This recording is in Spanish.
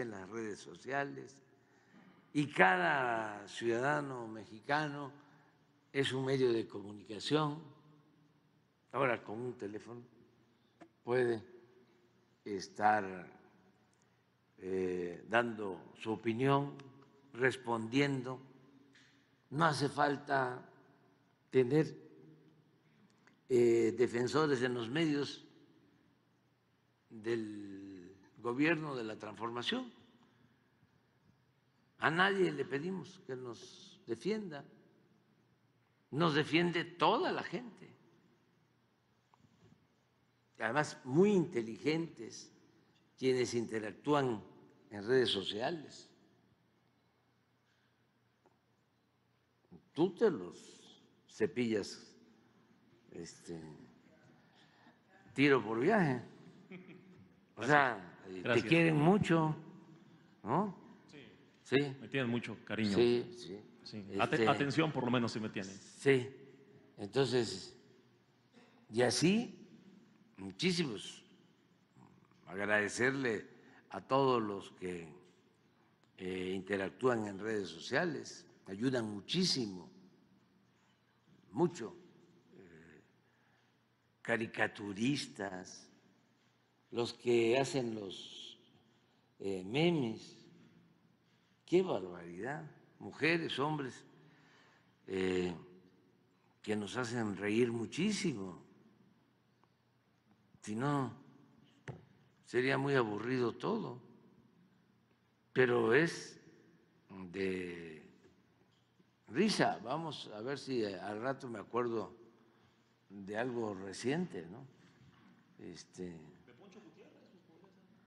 en las redes sociales y cada ciudadano mexicano es un medio de comunicación. Ahora con un teléfono puede estar eh, dando su opinión, respondiendo. No hace falta tener eh, defensores en los medios del gobierno de la transformación. A nadie le pedimos que nos defienda. Nos defiende toda la gente. Además, muy inteligentes quienes interactúan en redes sociales. Tú te los cepillas este, tiro por viaje. O sea, te quieren mucho, ¿no? Sí. sí. Me tienen mucho cariño. Sí, sí. Este atención por lo menos si me tienen. Sí. Entonces, y así, muchísimos. Agradecerle a todos los que eh, interactúan en redes sociales, ayudan muchísimo, mucho. Eh, caricaturistas, los que hacen los eh, memes. Qué barbaridad. Mujeres, hombres, eh, que nos hacen reír muchísimo. Si no, sería muy aburrido todo. Pero es de risa. Vamos a ver si eh, al rato me acuerdo de algo reciente, ¿no? Este.